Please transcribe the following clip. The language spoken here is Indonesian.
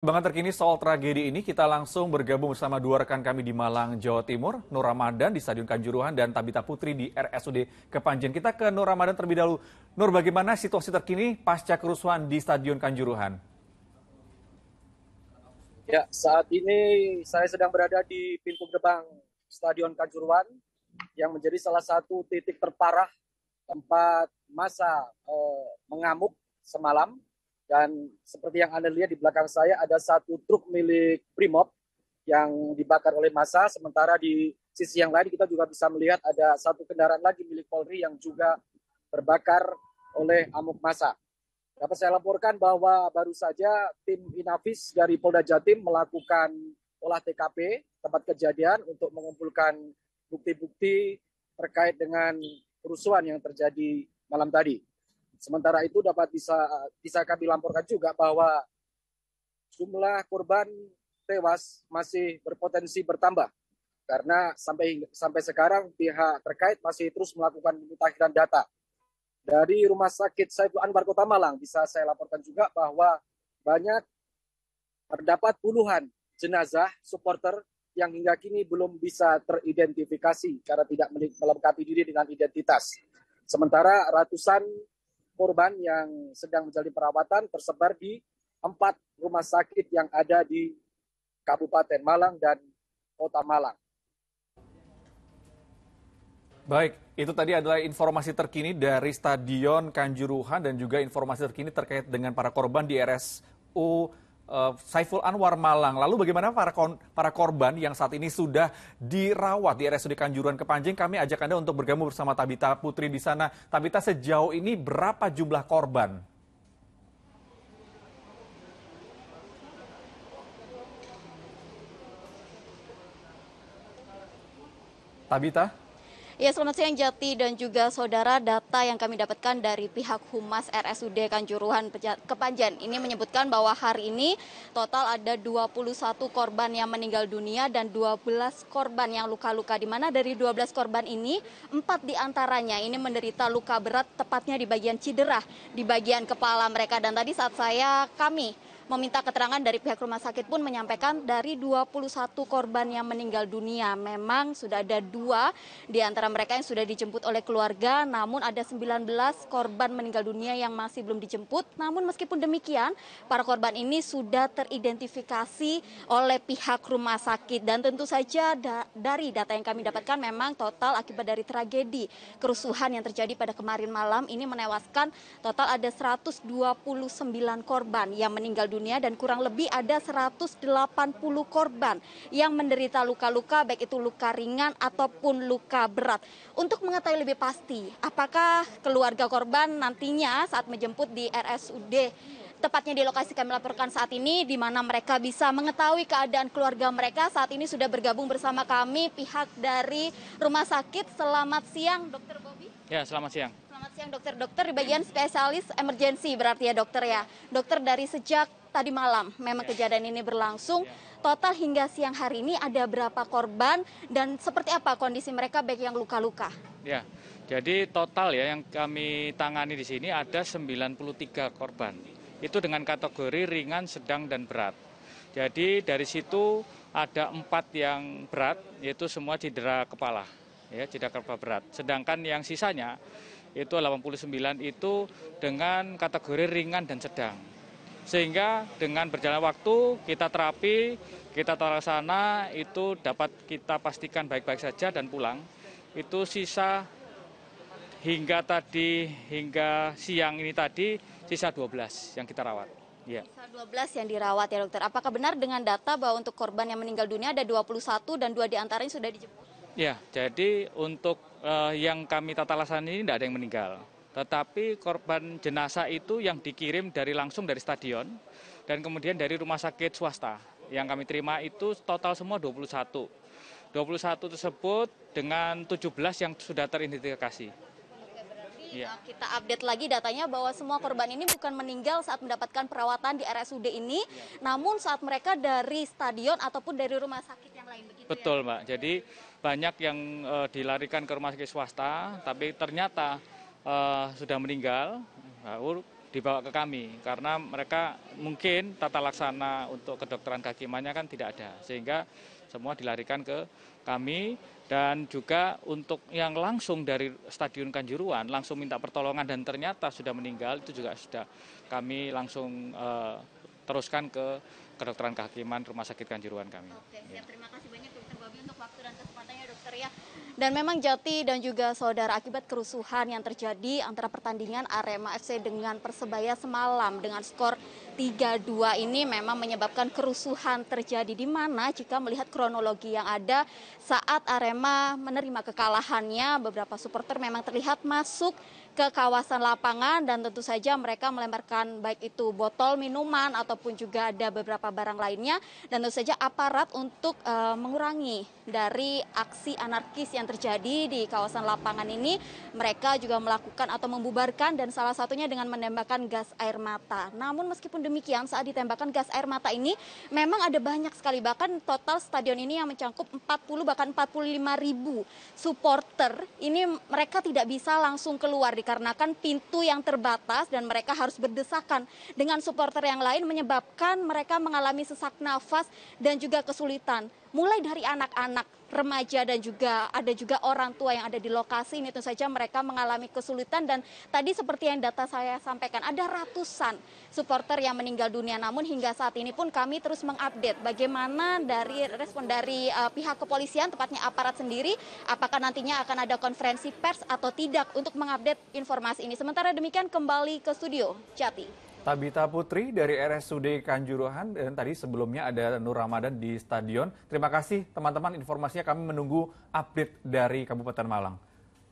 Bangan terkini soal tragedi ini, kita langsung bergabung bersama dua rekan kami di Malang, Jawa Timur, Nur Ramadan di Stadion Kanjuruhan dan Tabita Putri di RSUD Kepanjen. Kita ke Nur Ramadan terlebih dahulu. Nur, bagaimana situasi terkini pasca kerusuhan di Stadion Kanjuruhan? Ya, saat ini saya sedang berada di pintu gerbang Stadion Kanjuruhan yang menjadi salah satu titik terparah tempat masa eh, mengamuk semalam dan seperti yang Anda lihat di belakang saya ada satu truk milik Primob yang dibakar oleh massa. Sementara di sisi yang lain kita juga bisa melihat ada satu kendaraan lagi milik Polri yang juga terbakar oleh amuk massa. Dapat saya laporkan bahwa baru saja tim Inavis dari Polda Jatim melakukan olah TKP tempat kejadian untuk mengumpulkan bukti-bukti terkait dengan kerusuhan yang terjadi malam tadi. Sementara itu dapat bisa bisa kami laporkan juga bahwa jumlah korban tewas masih berpotensi bertambah karena sampai sampai sekarang pihak terkait masih terus melakukan pemutakhiran data. Dari Rumah Sakit Saiful Anwar Kota Malang bisa saya laporkan juga bahwa banyak terdapat puluhan jenazah supporter yang hingga kini belum bisa teridentifikasi karena tidak melengkapi diri dengan identitas. Sementara ratusan korban yang sedang menjalani perawatan tersebar di empat rumah sakit yang ada di Kabupaten Malang dan Kota Malang. Baik, itu tadi adalah informasi terkini dari Stadion Kanjuruhan dan juga informasi terkini terkait dengan para korban di RSU uh, Saiful Anwar Malang. Lalu bagaimana para kon para korban yang saat ini sudah dirawat di RSUD Kanjuruan Kepanjeng? Kami ajak Anda untuk bergabung bersama Tabita Putri di sana. Tabita sejauh ini berapa jumlah korban? Tabita? Ya selamat siang Jati dan juga saudara data yang kami dapatkan dari pihak Humas RSUD Kanjuruhan Kepanjen ini menyebutkan bahwa hari ini total ada 21 korban yang meninggal dunia dan 12 korban yang luka-luka di mana dari 12 korban ini 4 diantaranya ini menderita luka berat tepatnya di bagian cedera di bagian kepala mereka dan tadi saat saya kami meminta keterangan dari pihak rumah sakit pun menyampaikan dari 21 korban yang meninggal dunia memang sudah ada dua di antara mereka yang sudah dijemput oleh keluarga namun ada 19 korban meninggal dunia yang masih belum dijemput namun meskipun demikian para korban ini sudah teridentifikasi oleh pihak rumah sakit dan tentu saja da dari data yang kami dapatkan memang total akibat dari tragedi kerusuhan yang terjadi pada kemarin malam ini menewaskan total ada 129 korban yang meninggal dunia dunia dan kurang lebih ada 180 korban yang menderita luka-luka baik itu luka ringan ataupun luka berat. Untuk mengetahui lebih pasti apakah keluarga korban nantinya saat menjemput di RSUD tepatnya di lokasi kami laporkan saat ini di mana mereka bisa mengetahui keadaan keluarga mereka saat ini sudah bergabung bersama kami pihak dari rumah sakit. Selamat siang, Dokter Bobi. Ya, selamat siang yang dokter-dokter di bagian spesialis emergensi berarti ya dokter ya. Dokter dari sejak tadi malam memang iya. kejadian ini berlangsung. Iya. Total hingga siang hari ini ada berapa korban dan seperti apa kondisi mereka baik yang luka-luka? Ya, jadi total ya yang kami tangani di sini ada 93 korban. Itu dengan kategori ringan, sedang, dan berat. Jadi dari situ ada empat yang berat, yaitu semua cedera kepala, ya cedera kepala berat. Sedangkan yang sisanya itu 89 itu dengan kategori ringan dan sedang. Sehingga dengan berjalan waktu kita terapi, kita terlaksana itu dapat kita pastikan baik-baik saja dan pulang. Itu sisa hingga tadi hingga siang ini tadi sisa 12 yang kita rawat. Ya. Sisa 12 yang dirawat ya dokter. Apakah benar dengan data bahwa untuk korban yang meninggal dunia ada 21 dan dua diantaranya sudah dijemput? ya jadi untuk eh, yang kami tata laksana ini tidak ada yang meninggal tetapi korban jenazah itu yang dikirim dari langsung dari stadion dan kemudian dari rumah sakit swasta yang kami terima itu total semua 21 21 tersebut dengan 17 yang sudah teridentifikasi ya. kita update lagi datanya bahwa semua korban ini bukan meninggal saat mendapatkan perawatan di RSUD ini, ya. namun saat mereka dari stadion ataupun dari rumah sakit lain begitu ya? betul mbak jadi banyak yang e, dilarikan ke rumah sakit swasta tapi ternyata e, sudah meninggal baru dibawa ke kami karena mereka mungkin tata laksana untuk kedokteran kehakimannya kan tidak ada sehingga semua dilarikan ke kami dan juga untuk yang langsung dari Stadion Kanjuruan langsung minta pertolongan dan ternyata sudah meninggal itu juga sudah kami langsung uh, teruskan ke kedokteran kehakiman Rumah Sakit Kanjuruan kami. Oke, siap. Ya. Terima kasih banyak Dokter Babi untuk waktu dan kesempatannya ya, Dokter ya. Dan memang Jati dan juga saudara akibat kerusuhan yang terjadi antara pertandingan Arema FC dengan Persebaya semalam dengan skor 32 ini memang menyebabkan kerusuhan terjadi di mana jika melihat kronologi yang ada saat Arema menerima kekalahannya beberapa supporter memang terlihat masuk ke kawasan lapangan dan tentu saja mereka melemparkan baik itu botol minuman ataupun juga ada beberapa barang lainnya dan tentu saja aparat untuk e, mengurangi dari aksi anarkis yang terjadi di kawasan lapangan ini mereka juga melakukan atau membubarkan dan salah satunya dengan menembakkan gas air mata. Namun meskipun demikian saat ditembakkan gas air mata ini memang ada banyak sekali bahkan total stadion ini yang mencangkup 40 bahkan 45 ribu supporter ini mereka tidak bisa langsung keluar dikarenakan pintu yang terbatas dan mereka harus berdesakan dengan supporter yang lain menyebabkan mereka mengalami sesak nafas dan juga kesulitan mulai dari anak-anak, remaja dan juga ada juga orang tua yang ada di lokasi ini tentu saja mereka mengalami kesulitan dan tadi seperti yang data saya sampaikan ada ratusan supporter yang meninggal dunia namun hingga saat ini pun kami terus mengupdate bagaimana dari respon dari uh, pihak kepolisian tepatnya aparat sendiri apakah nantinya akan ada konferensi pers atau tidak untuk mengupdate informasi ini. Sementara demikian kembali ke studio Jati. Tabita Putri dari RSUD Kanjuruhan dan tadi sebelumnya ada Nur Ramadan di stadion. Terima kasih teman-teman informasinya kami menunggu update dari Kabupaten Malang.